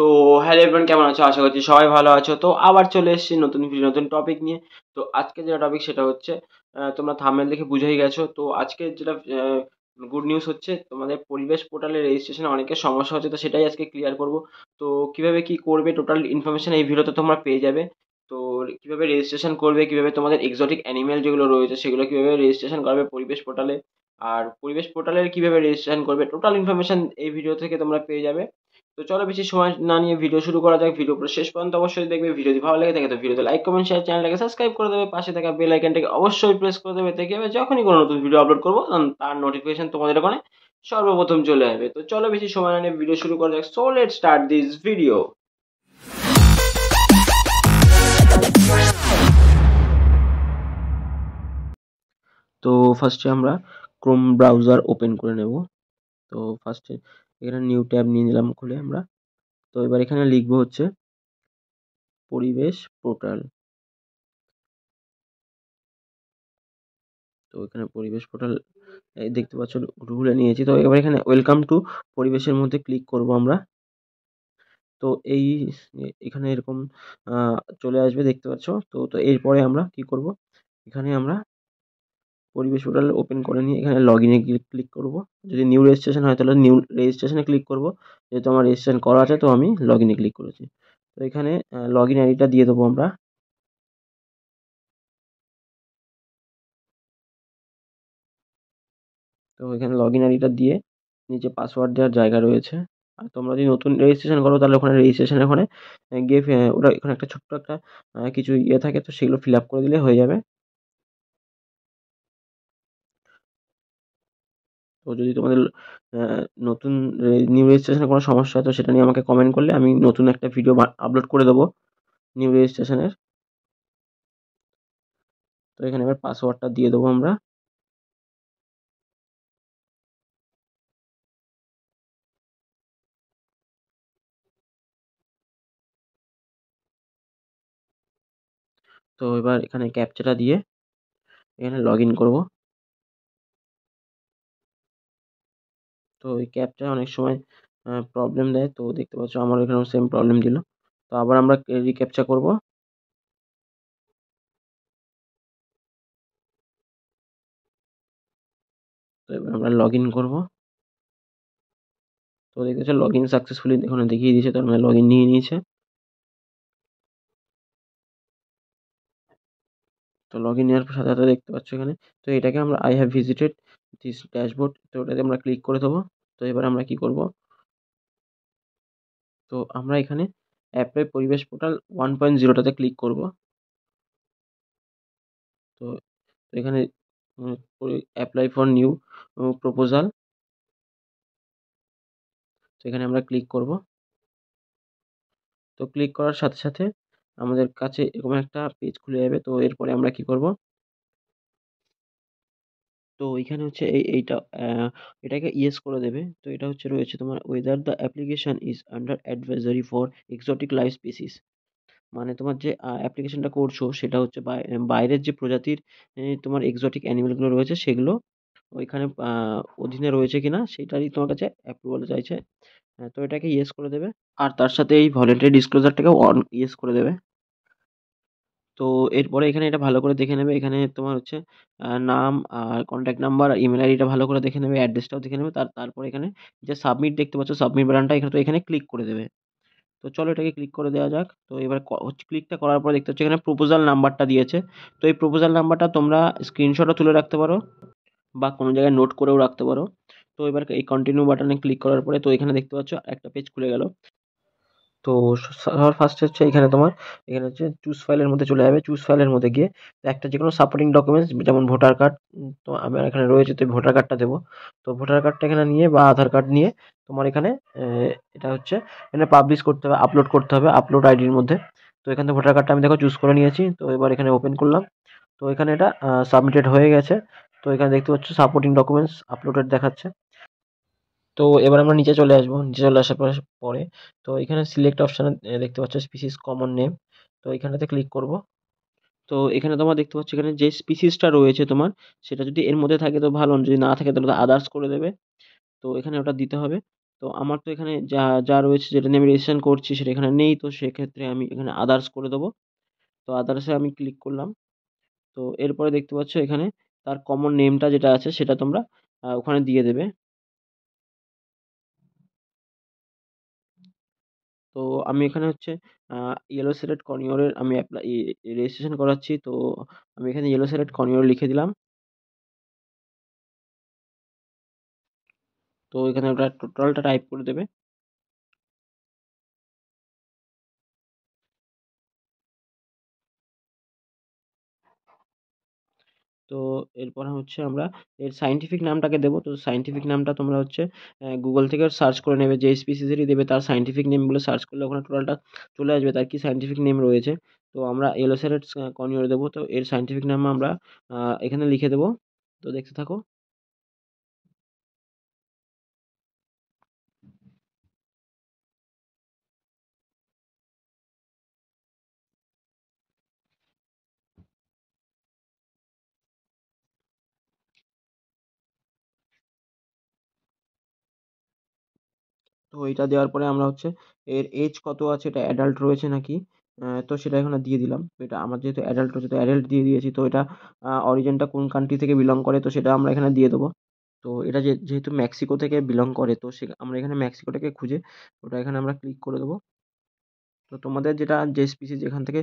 তো hello everyone কেমন আছো আশা করছি সবাই ভালো আছো তো আবার চলে এসেছি নতুন নতুন টপিক নিয়ে তো আজকে যেটা টপিক সেটা হচ্ছে তোমরা থামেল দেখে বুঝেই গেছো তো আজকে যেটা গুড নিউজ হচ্ছে তোমাদের পরিবেশ পোর্টালে রেজিস্ট্রেশনে অনেকের সমস্যা হচ্ছে তো সেটাই আজকে ক্লিয়ার করব তো কিভাবে কি করবে টোটাল ইনফরমেশন এই ভিডিওতে তোমরা পেয়ে যাবে তো কিভাবে রেজিস্ট্রেশন করবে কিভাবে তোমাদের এক্সোটিক অ্যানিমেল যেগুলো রয়েছে সেগুলো কিভাবে রেজিস্ট্রেশন করবে পরিবেশ পোর্টালে আর পরিবেশ পোর্টালের কিভাবে রেজিস্ট্রেশন করবে টোটাল ইনফরমেশন এই ভিডিও থেকে তোমরা পেয়ে যাবে তো চলো বেশি সময় না নিয়ে ভিডিও শুরু করা যাক ভিডিও পুরো শেষ পর্যন্ত অবশ্যই দেখবে ভিডিওটি ভালো লেগে থাকে তো ভিডিওতে লাইক কমেন্ট শেয়ার চ্যানেলটাকে সাবস্ক্রাইব করে দেবে পাশে থাকা বেল আইকনটাকে অবশ্যই প্রেস করে দেবে দেখে হবে যখনই কোনো নতুন ভিডিও আপলোড করবো তার নোটিফিকেশন তোমাদের ওখানে সর্বপ্রথম চলে আসবে তো চলো বেশি সময় না নিয়ে ভিডিও শুরু করা যাক so let start this video তো ফার্স্টে আমরা ক্রোম ব্রাউজার ওপেন করে নেব তো ফার্স্টে এখানে নিউ ট্যাব নিয়ে নিলাম খুলে আমরা তো এবার এখানে লিখবো হচ্ছে পরিবেশ পোর্টাল তো এখানে পরিবেশ পোর্টাল দেখতে পাচ্ছ ঢুলে নিয়েছি তো এবার এখানে ওয়েলকাম টু পরিবেশের মধ্যে ক্লিক করব আমরা তো এই এখানে এরকম চলে আসবে দেখতে পাচ্ছ তো তো এরপরে আমরা কি করব এখানে আমরা পরিবেশ পোর্টাল ওপেন করে নিয়ে এখানে লগ ইনে ক্লিক করব যদি নিউ রেজিস্ট্রেশন হয় তাহলে নিউ রেজিস্ট্রেশনে ক্লিক করব যেহেতু আমার রেজিস্ট্রেশন করা আছে তো আমি লগ ইনে ক্লিক করেছি তো এখানে লগ ইন আইডিটা দিয়ে দেবো আমরা তো এখানে লগ ইন আইডিটা দিয়ে নিচে পাসওয়ার্ড দেওয়ার জায়গা রয়েছে আর তোমরা যদি নতুন রেজিস্ট্রেশন করো তাহলে ওখানে রেজিস্ট্রেশন ওখানে গিয়ে ওটা এখানে একটা ছোট্ট একটা কিছু ইয়ে থাকে তো সেগুলো ফিল আপ করে দিলে হয়ে যাবে তো যদি তোমাদের নতুন নিউ রেজিস্ট্রেশনে কোনো সমস্যা হয় তো সেটা নিয়ে আমাকে কমেন্ট করলে আমি নতুন একটা ভিডিও আপলোড করে দেবো নিউ রেজিস্ট্রেশনের তো এখানে এবার পাসওয়ার্ডটা দিয়ে দেবো আমরা তো এবার এখানে ক্যাপচাটা দিয়ে এখানে লগ ইন করবো তো ওই ক্যাবটা অনেক সময় প্রবলেম দেয় তো দেখতে পাচ্ছ আমার এখানেও সেম প্রবলেম দিল তো আবার আমরা রিক্যাপচার করব তো এবার আমরা লগ ইন করবো তো দেখতে পাচ্ছ লগ ইন সাকসেসফুলি দেখুন দেখিয়ে দিয়েছে তো আমরা লগ ইন নিয়ে নিয়েছে তো লগ ইন নেওয়ার সাথে সাথে দেখতে পাচ্ছ এখানে তো এটাকে আমরা I have visited this dashboard তো ওটাতে আমরা ক্লিক করে দেবো তো এবার আমরা কি করব তো আমরা এখানে অ্যাপের পরিবেশ পোর্টাল ওয়ান পয়েন্ট জিরোটাতে ক্লিক করব তো এখানে অ্যাপ্লাই ফর নিউ প্রপোজাল তো এখানে আমরা ক্লিক করব তো ক্লিক করার সাথে সাথে আমাদের কাছে এরকম একটা পেজ খুলে যাবে তো এরপরে আমরা কি করব তো ওইখানে হচ্ছে এই এইটা এটাকে ইয়েস করে দেবে তো এটা হচ্ছে রয়েছে তোমার whether the application is under advisory for exotic life species মানে তোমার যে অ্যাপ্লিকেশানটা করছো সেটা হচ্ছে বাইরের যে প্রজাতির তোমার এক্সোটিক অ্যানিমেলগুলো রয়েছে সেগুলো ওইখানে অধীনে রয়েছে কিনা সেটারই তোমার কাছে অ্যাপ্রুভাল চাইছে হ্যাঁ, তো এটাকে ইয়েস করে দেবে আর তার সাথে এই ভলেন্টারি ডিসক্লোজারটাকে অন ইয়েস করে দেবে তো এরপরে এখানে এটা ভালো করে দেখে নেবে এখানে তোমার হচ্ছে নাম আর কন্ট্যাক্ট নাম্বার আর ইমেল আইডিটা ভালো করে দেখে নেবে অ্যাড্রেসটাও দেখে নেবে তার তারপরে এখানে যে সাবমিট দেখতে পাচ্ছ সাবমিট বাটনটা এখানে তো এখানে ক্লিক করে দেবে তো চলো এটাকে ক্লিক করে দেওয়া যাক তো এবার ক্লিকটা করার পর দেখতে পাচ্ছ এখানে প্রপোজাল নাম্বারটা দিয়েছে তো এই প্রপোজাল নাম্বারটা তোমরা স্ক্রিনশটও তুলে রাখতে পারো বা কোনো জায়গায় নোট করেও রাখতে পারো তো এবার এই কন্টিনিউ বাটনে ক্লিক করার পরে তো এখানে দেখতে পাচ্ছ একটা পেজ খুলে গেল তো সবার ফার্স্টে হচ্ছে এখানে তোমার এখানে হচ্ছে চুজ ফাইলের মধ্যে চলে যাবে চুজ ফাইলের মধ্যে গিয়ে একটা যে কোনো সাপোর্টিং ডকুমেন্টস যেমন ভোটার কার্ড তো আমার এখানে রয়েছে তো ভোটার কার্ডটা দেবো তো ভোটার কার্ডটা এখানে নিয়ে বা আধার কার্ড নিয়ে তোমার এখানে এটা হচ্ছে এখানে পাবলিশ করতে হবে আপলোড করতে হবে আপলোড আইডির মধ্যে তো এখান থেকে ভোটার কার্ডটা আমি দেখো চুজ করে নিয়েছি তো এবার এখানে ওপেন করলাম তো এখানে এটা সাবমিটেড হয়ে গেছে তো এখানে দেখতে পাচ্ছ সাপোর্টিং ডকুমেন্টস আপলোডেড দেখাচ্ছে তো এবার আমরা নিচে চলে আসবো নিচে চলে আসার পরে তো এখানে সিলেক্ট অপশানে দেখতে পাচ্ছ স্পিসিস কমন নেম তো এখানেতে ক্লিক করব তো এখানে তোমার দেখতে পাচ্ছ এখানে যে স্পিসিসটা রয়েছে তোমার সেটা যদি এর মধ্যে থাকে তো ভালো যদি না থাকে তাহলে আদার্স করে দেবে তো এখানে ওটা দিতে হবে তো আমার তো এখানে যা যা রয়েছে যেটা নিয়ে আমি রেজিস্ট্রেশন করছি সেটা এখানে নেই তো সেক্ষেত্রে আমি এখানে আদার্স করে দেবো তো আদার্সে আমি ক্লিক করলাম তো এরপরে দেখতে পাচ্ছ এখানে তার কমন নেমটা যেটা আছে সেটা তোমরা ওখানে দিয়ে দেবে তো আমি এখানে হচ্ছে ইয়েলো সিলেট কনিওরের আমি অ্যাপ্লাই রেজিস্ট্রেশন করাচ্ছি তো আমি এখানে ইয়েলো সিলেট কনিওর লিখে দিলাম তো এখানে ওটা টোটালটা টাইপ করে দেবে তো এরপর হচ্ছে আমরা এর সাইন্টিফিক নামটাকে দেবো তো সাইন্টিফিক নামটা তোমরা হচ্ছে গুগল থেকে সার্চ করে নেবে যে স্পিসিসেরই দেবে তার সাইন্টিফিক নেমগুলো সার্চ করলে ওখানে টোটালটা চলে আসবে তার কি সাইন্টিফিক নেম রয়েছে তো আমরা এলোসেরেটস কনিওর দেবো তো এর সাইন্টিফিক নাম আমরা এখানে লিখে দেবো তো দেখতে থাকো তো এটা দেওয়ার পরে আমরা হচ্ছে এর এজ কত আছে এটা অ্যাডাল্ট রয়েছে নাকি তো সেটা এখানে দিয়ে দিলাম এটা আমার যেহেতু অ্যাডাল্ট রয়েছে তো অ্যাডাল্ট দিয়ে দিয়েছি তো এটা অরিজিনটা কোন কান্ট্রি থেকে বিলং করে তো সেটা আমরা এখানে দিয়ে দেবো তো এটা যেহেতু মেক্সিকো থেকে বিলং করে তো সে আমরা এখানে মেক্সিকোটাকে খুঁজে ওটা এখানে আমরা ক্লিক করে দেবো তো তোমাদের যেটা যে স্পিসি যেখান থেকে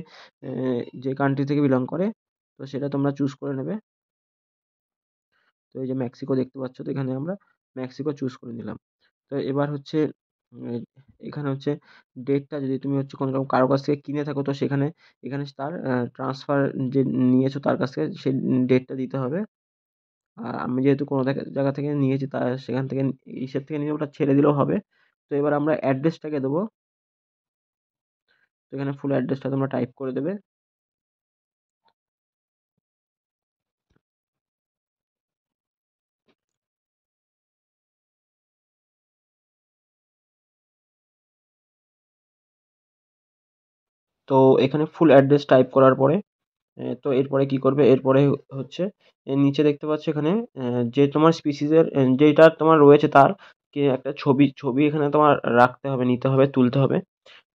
যে কান্ট্রি থেকে বিলং করে তো সেটা তোমরা চুজ করে নেবে তো এই যে মেক্সিকো দেখতে পাচ্ছ তো এখানে আমরা মেক্সিকো চুজ করে নিলাম তো এবার হচ্ছে এখানে হচ্ছে ডেটটা যদি তুমি হচ্ছে কোনো রকম কারো কাছ থেকে কিনে থাকো তো সেখানে এখানে তার ট্রান্সফার যে নিয়েছো তার কাছ থেকে সেই ডেটটা দিতে হবে আর আমি যেহেতু কোনো জায়গা থেকে নিয়েছি তা সেখান থেকে ইসের থেকে নিয়ে ওটা ছেড়ে দিলেও হবে তো এবার আমরা অ্যাড্রেসটাকে দেবো তো এখানে ফুল অ্যাড্রেসটা তোমরা টাইপ করে দেবে তো এখানে ফুল অ্যাড্রেস টাইপ করার পরে তো এরপরে কি করবে এরপরে হচ্ছে নিচে দেখতে পাচ্ছ এখানে যে তোমার স্পিসিসের যেটা তোমার রয়েছে তার কে একটা ছবি ছবি এখানে তোমার রাখতে হবে নিতে হবে তুলতে হবে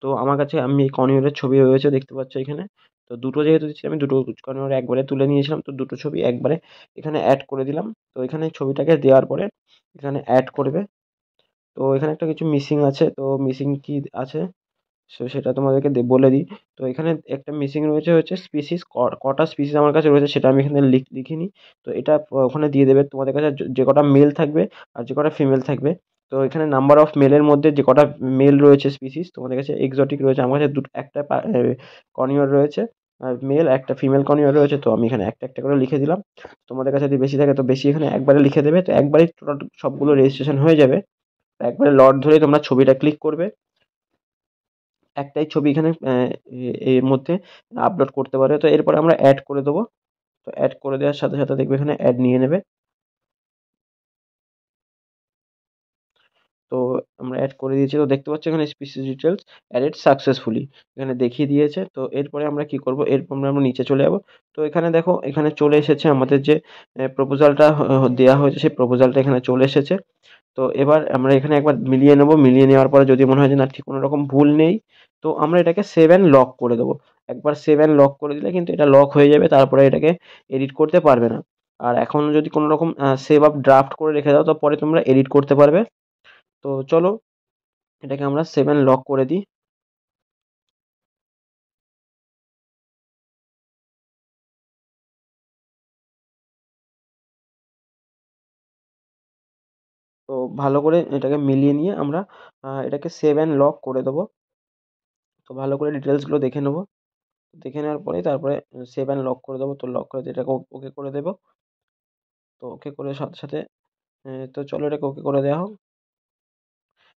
তো আমার কাছে আমি এই কনিওরের ছবি রয়েছে দেখতে পাচ্ছ এখানে তো দুটো যেহেতু দিচ্ছি আমি দুটো কনিওর একবারে তুলে নিয়েছিলাম তো দুটো ছবি একবারে এখানে অ্যাড করে দিলাম তো এখানে ছবিটাকে দেওয়ার পরে এখানে অ্যাড করবে তো এখানে একটা কিছু মিসিং আছে তো মিসিং কি আছে সো সেটা তোমাদেরকে বলে দিই তো এখানে একটা মিসিং রয়েছে হচ্ছে স্পিসিস কটা স্পিসিস আমার কাছে রয়েছে সেটা আমি এখানে লিখ লিখিনি তো এটা ওখানে দিয়ে দেবে তোমাদের কাছে যে কটা মেল থাকবে আর যে কটা ফিমেল থাকবে তো এখানে নাম্বার অফ মেলের মধ্যে যে কটা মেল রয়েছে স্পিসিস তোমাদের কাছে এক্সোটিক রয়েছে আমার কাছে দুটো একটা কনিয়র রয়েছে আর মেল একটা ফিমেল কনিয়র রয়েছে তো আমি এখানে একটা একটা করে লিখে দিলাম তোমাদের কাছে যদি বেশি থাকে তো বেশি এখানে একবারে লিখে দেবে তো একবারে সবগুলো রেজিস্ট্রেশন হয়ে যাবে একবারে লট ধরে তোমরা ছবিটা ক্লিক করবে একটাই ছবি এখানে এর মধ্যে আপলোড করতে পারে তো এরপরে আমরা অ্যাড করে দেবো তো অ্যাড করে দেওয়ার সাথে সাথে দেখবে এখানে অ্যাড নিয়ে নেবে তো আমরা অ্যাড করে দিয়েছি তো দেখতে পাচ্ছি এখানে স্পিসিস ডিটেলস অ্যাডেড সাকসেসফুলি এখানে দেখিয়ে দিয়েছে তো এরপরে আমরা কি করব এরপর আমরা নিচে চলে যাব তো এখানে দেখো এখানে চলে এসেছে আমাদের যে প্রপোজালটা দেওয়া হয়েছে সেই প্রপোজালটা এখানে চলে এসেছে তো এবার আমরা এখানে একবার মিলিয়ে নেব মিলিয়ে নেওয়ার পরে যদি মনে হয় যে না ঠিক কোনো রকম ভুল নেই তো আমরা এটাকে সেভ অ্যান্ড লক করে দেবো একবার সেভ অ্যান্ড লক করে দিলে কিন্তু এটা লক হয়ে যাবে তারপরে এটাকে এডিট করতে পারবে না আর এখন যদি কোনো রকম সেভ আপ ড্রাফট করে রেখে দাও তো পরে তোমরা এডিট করতে পারবে তো চলো এটাকে আমরা সেভ অ্যান্ড লক করে দিই তো ভালো করে এটাকে মিলিয়ে নিয়ে আমরা এটাকে সেভ অ্যান্ড লক করে দেবো তো ভালো করে ডিটেলসগুলো দেখে নেব দেখে নেওয়ার পরে তারপরে সেভ অ্যান্ড লক করে দেবো তো লক করে যেটাকে ওকে করে দেব তো ওকে করে সাথে সাথে তো চলো এটাকে ওকে করে দেওয়া হোক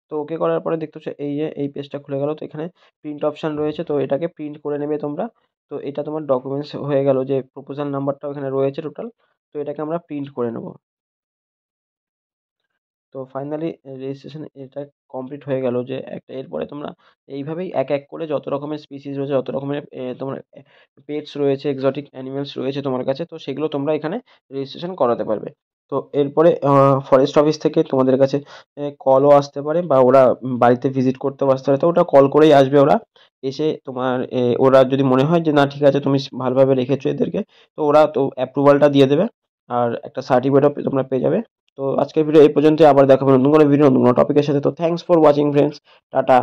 তো ওকে করার পরে দেখতে হচ্ছে এই যে এই পেজটা খুলে গেল তো এখানে প্রিন্ট অপশান রয়েছে তো এটাকে প্রিন্ট করে নেবে তোমরা তো এটা তোমার ডকুমেন্টস হয়ে গেল যে প্রপোজাল নাম্বারটাও এখানে রয়েছে টোটাল তো এটাকে আমরা প্রিন্ট করে নেব তো ফাইনালি রেজিস্ট্রেশন এটা কমপ্লিট হয়ে গেল যে একটা এরপরে তোমরা এইভাবেই এক এক করে যত রকমের স্পিসিস রয়েছে যত রকমের তোমার পেটস রয়েছে এক্সটিক অ্যানিমেলস রয়েছে তোমার কাছে তো সেগুলো তোমরা এখানে রেজিস্ট্রেশন করাতে পারবে তো এরপরে ফরেস্ট অফিস থেকে তোমাদের কাছে কলও আসতে পারে বা ওরা বাড়িতে ভিজিট করতেও আসতে পারে তো ওটা কল করেই আসবে ওরা এসে তোমার ওরা যদি মনে হয় যে না ঠিক আছে তুমি ভালোভাবে রেখেছো এদেরকে তো ওরা তো অ্যাপ্রুভালটা দিয়ে দেবে আর একটা সার্টিফিকেটও তোমরা পেয়ে যাবে তো আজকের ভিডিও এই পর্যন্তই আবার দেখাবো নতুন কোনো ভিডিও নতুন কোনো টপিকের সাথে তো thanks for watching friends tata